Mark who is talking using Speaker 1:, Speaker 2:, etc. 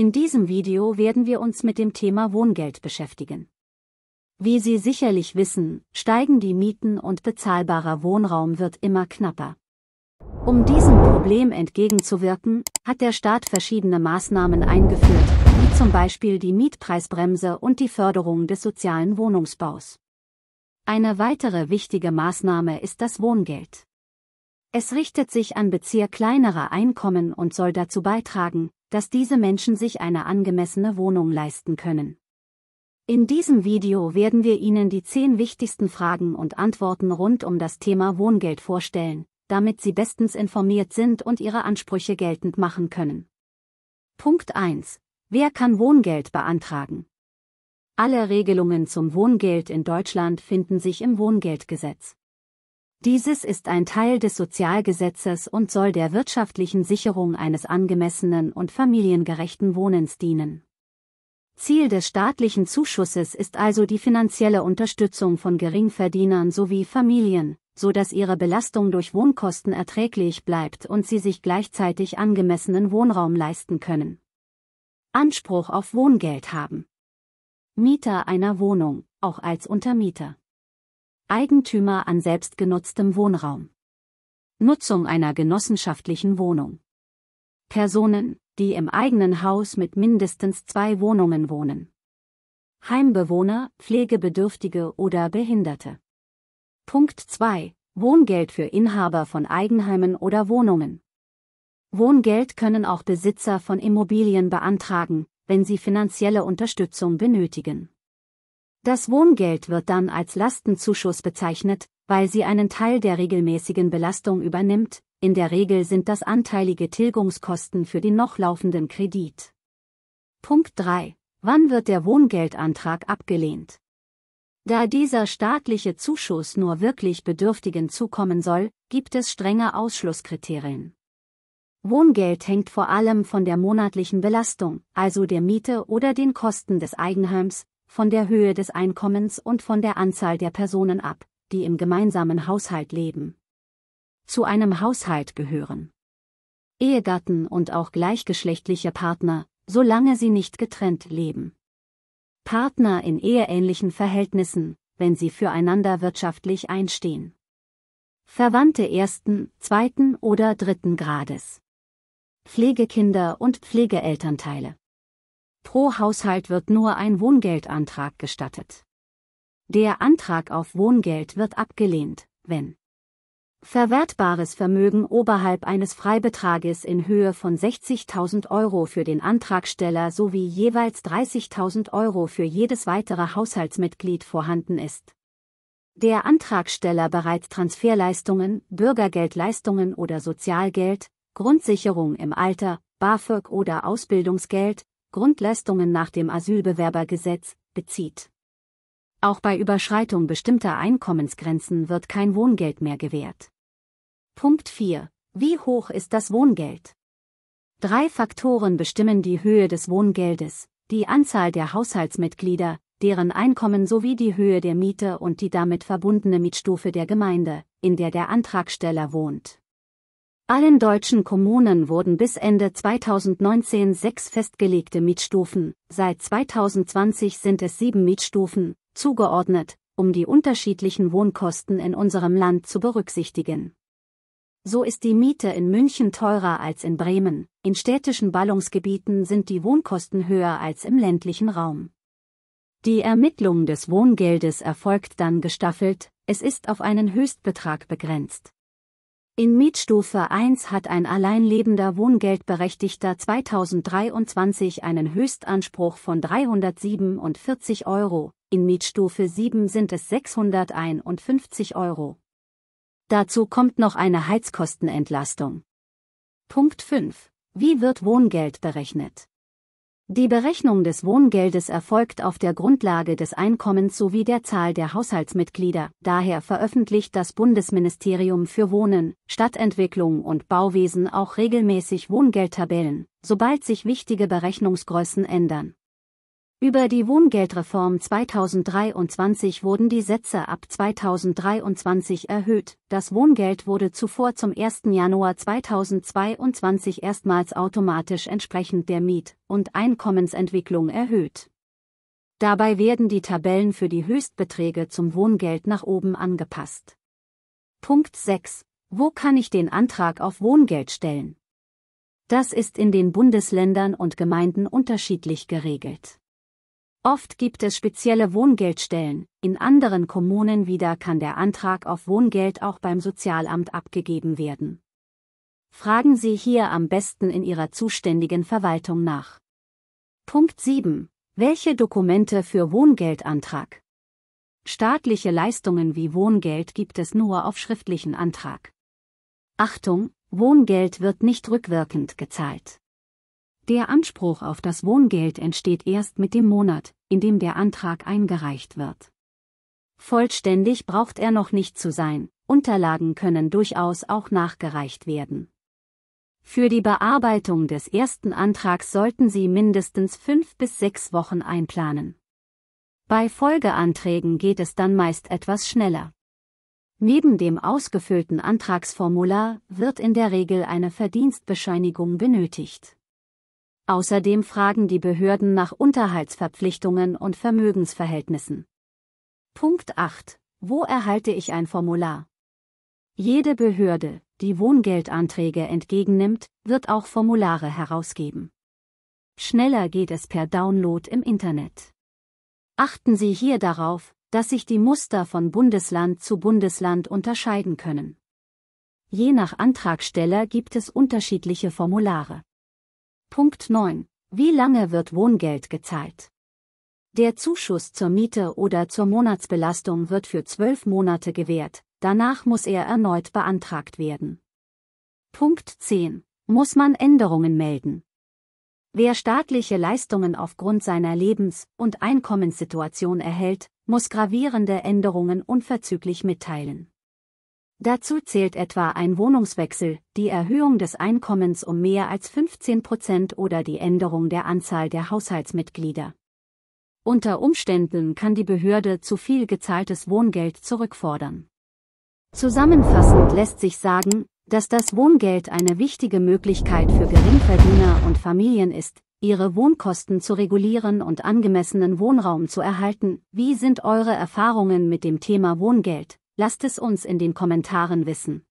Speaker 1: In diesem Video werden wir uns mit dem Thema Wohngeld beschäftigen. Wie Sie sicherlich wissen, steigen die Mieten und bezahlbarer Wohnraum wird immer knapper. Um diesem Problem entgegenzuwirken, hat der Staat verschiedene Maßnahmen eingeführt, wie zum Beispiel die Mietpreisbremse und die Förderung des sozialen Wohnungsbaus. Eine weitere wichtige Maßnahme ist das Wohngeld. Es richtet sich an Bezieher kleinerer Einkommen und soll dazu beitragen, dass diese Menschen sich eine angemessene Wohnung leisten können. In diesem Video werden wir Ihnen die zehn wichtigsten Fragen und Antworten rund um das Thema Wohngeld vorstellen, damit Sie bestens informiert sind und Ihre Ansprüche geltend machen können. Punkt 1. Wer kann Wohngeld beantragen? Alle Regelungen zum Wohngeld in Deutschland finden sich im Wohngeldgesetz. Dieses ist ein Teil des Sozialgesetzes und soll der wirtschaftlichen Sicherung eines angemessenen und familiengerechten Wohnens dienen. Ziel des staatlichen Zuschusses ist also die finanzielle Unterstützung von Geringverdienern sowie Familien, so dass ihre Belastung durch Wohnkosten erträglich bleibt und sie sich gleichzeitig angemessenen Wohnraum leisten können. Anspruch auf Wohngeld haben. Mieter einer Wohnung, auch als Untermieter. Eigentümer an selbstgenutztem Wohnraum. Nutzung einer genossenschaftlichen Wohnung. Personen, die im eigenen Haus mit mindestens zwei Wohnungen wohnen. Heimbewohner, Pflegebedürftige oder Behinderte. Punkt 2. Wohngeld für Inhaber von Eigenheimen oder Wohnungen. Wohngeld können auch Besitzer von Immobilien beantragen, wenn sie finanzielle Unterstützung benötigen. Das Wohngeld wird dann als Lastenzuschuss bezeichnet, weil sie einen Teil der regelmäßigen Belastung übernimmt, in der Regel sind das anteilige Tilgungskosten für den noch laufenden Kredit. Punkt 3. Wann wird der Wohngeldantrag abgelehnt? Da dieser staatliche Zuschuss nur wirklich Bedürftigen zukommen soll, gibt es strenge Ausschlusskriterien. Wohngeld hängt vor allem von der monatlichen Belastung, also der Miete oder den Kosten des Eigenheims, von der Höhe des Einkommens und von der Anzahl der Personen ab, die im gemeinsamen Haushalt leben. Zu einem Haushalt gehören Ehegatten und auch gleichgeschlechtliche Partner, solange sie nicht getrennt leben. Partner in eheähnlichen Verhältnissen, wenn sie füreinander wirtschaftlich einstehen. Verwandte ersten, zweiten oder dritten Grades. Pflegekinder und Pflegeelternteile. Pro Haushalt wird nur ein Wohngeldantrag gestattet. Der Antrag auf Wohngeld wird abgelehnt, wenn verwertbares Vermögen oberhalb eines Freibetrages in Höhe von 60.000 Euro für den Antragsteller sowie jeweils 30.000 Euro für jedes weitere Haushaltsmitglied vorhanden ist. Der Antragsteller bereits Transferleistungen, Bürgergeldleistungen oder Sozialgeld, Grundsicherung im Alter, BAföG oder Ausbildungsgeld, Grundleistungen nach dem Asylbewerbergesetz, bezieht. Auch bei Überschreitung bestimmter Einkommensgrenzen wird kein Wohngeld mehr gewährt. Punkt 4. Wie hoch ist das Wohngeld? Drei Faktoren bestimmen die Höhe des Wohngeldes, die Anzahl der Haushaltsmitglieder, deren Einkommen sowie die Höhe der Miete und die damit verbundene Mietstufe der Gemeinde, in der der Antragsteller wohnt. Allen deutschen Kommunen wurden bis Ende 2019 sechs festgelegte Mietstufen, seit 2020 sind es sieben Mietstufen, zugeordnet, um die unterschiedlichen Wohnkosten in unserem Land zu berücksichtigen. So ist die Miete in München teurer als in Bremen, in städtischen Ballungsgebieten sind die Wohnkosten höher als im ländlichen Raum. Die Ermittlung des Wohngeldes erfolgt dann gestaffelt, es ist auf einen Höchstbetrag begrenzt. In Mietstufe 1 hat ein alleinlebender Wohngeldberechtigter 2023 einen Höchstanspruch von 347 Euro, in Mietstufe 7 sind es 651 Euro. Dazu kommt noch eine Heizkostenentlastung. Punkt 5. Wie wird Wohngeld berechnet? Die Berechnung des Wohngeldes erfolgt auf der Grundlage des Einkommens sowie der Zahl der Haushaltsmitglieder. Daher veröffentlicht das Bundesministerium für Wohnen, Stadtentwicklung und Bauwesen auch regelmäßig Wohngeldtabellen, sobald sich wichtige Berechnungsgrößen ändern. Über die Wohngeldreform 2023 wurden die Sätze ab 2023 erhöht. Das Wohngeld wurde zuvor zum 1. Januar 2022 erstmals automatisch entsprechend der Miet- und Einkommensentwicklung erhöht. Dabei werden die Tabellen für die Höchstbeträge zum Wohngeld nach oben angepasst. Punkt 6. Wo kann ich den Antrag auf Wohngeld stellen? Das ist in den Bundesländern und Gemeinden unterschiedlich geregelt. Oft gibt es spezielle Wohngeldstellen, in anderen Kommunen wieder kann der Antrag auf Wohngeld auch beim Sozialamt abgegeben werden. Fragen Sie hier am besten in Ihrer zuständigen Verwaltung nach. Punkt 7. Welche Dokumente für Wohngeldantrag? Staatliche Leistungen wie Wohngeld gibt es nur auf schriftlichen Antrag. Achtung, Wohngeld wird nicht rückwirkend gezahlt. Der Anspruch auf das Wohngeld entsteht erst mit dem Monat, in dem der Antrag eingereicht wird. Vollständig braucht er noch nicht zu sein, Unterlagen können durchaus auch nachgereicht werden. Für die Bearbeitung des ersten Antrags sollten Sie mindestens fünf bis sechs Wochen einplanen. Bei Folgeanträgen geht es dann meist etwas schneller. Neben dem ausgefüllten Antragsformular wird in der Regel eine Verdienstbescheinigung benötigt. Außerdem fragen die Behörden nach Unterhaltsverpflichtungen und Vermögensverhältnissen. Punkt 8. Wo erhalte ich ein Formular? Jede Behörde, die Wohngeldanträge entgegennimmt, wird auch Formulare herausgeben. Schneller geht es per Download im Internet. Achten Sie hier darauf, dass sich die Muster von Bundesland zu Bundesland unterscheiden können. Je nach Antragsteller gibt es unterschiedliche Formulare. Punkt 9. Wie lange wird Wohngeld gezahlt? Der Zuschuss zur Miete oder zur Monatsbelastung wird für zwölf Monate gewährt, danach muss er erneut beantragt werden. Punkt 10. Muss man Änderungen melden? Wer staatliche Leistungen aufgrund seiner Lebens- und Einkommenssituation erhält, muss gravierende Änderungen unverzüglich mitteilen. Dazu zählt etwa ein Wohnungswechsel, die Erhöhung des Einkommens um mehr als 15 Prozent oder die Änderung der Anzahl der Haushaltsmitglieder. Unter Umständen kann die Behörde zu viel gezahltes Wohngeld zurückfordern. Zusammenfassend lässt sich sagen, dass das Wohngeld eine wichtige Möglichkeit für Geringverdiener und Familien ist, ihre Wohnkosten zu regulieren und angemessenen Wohnraum zu erhalten. Wie sind eure Erfahrungen mit dem Thema Wohngeld? Lasst es uns in den Kommentaren wissen.